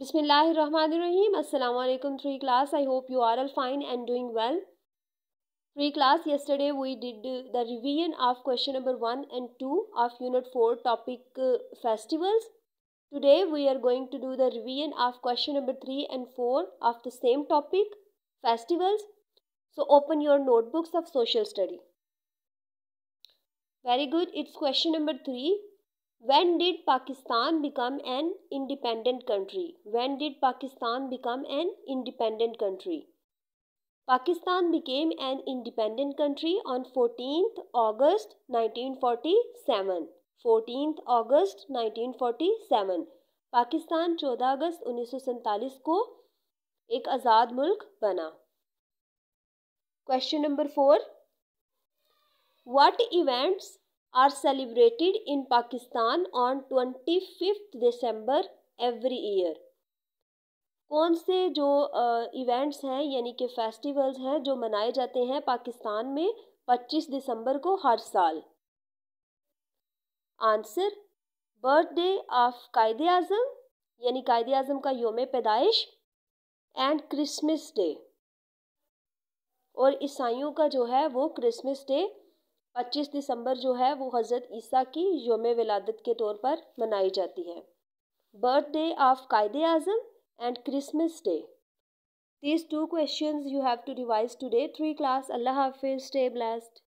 Bismillahirrahmanirrahim. Assalamu alaikum 3 class. I hope you are all fine and doing well. 3 class yesterday we did the revision of question number 1 and 2 of unit 4 topic uh, festivals. Today we are going to do the revision of question number 3 and 4 of the same topic festivals. So open your notebooks of social study. Very good. It's question number 3 when did pakistan become an independent country when did pakistan become an independent country pakistan became an independent country on 14th august 1947 14th august 1947 Pakistan 14 अगस्त 1947 को एक आज़ाद मुल्क बना question number four what events are celebrated in Pakistan on 25th December every year. कौन से जो events हैं यानी कि फेस्टिवल्स हैं जो मनाए जाते हैं पाकिस्तान में 25 दिसंबर को हर साल आंसर बर्थडे ऑफ कायद अजम यानी कायद अजम का योम पैदाइश एंड क्रिसमस डे और ईसाइयों का जो है वो क्रिसमस डे पच्चीस दिसंबर जो है वो हज़रत ईसा की योम विलादत के तौर पर मनाई जाती है birthday of Quaid Azam and Christmas day these two question you have to revise two three class अल्लाह हाफिज़ स्टे ब्लास्ट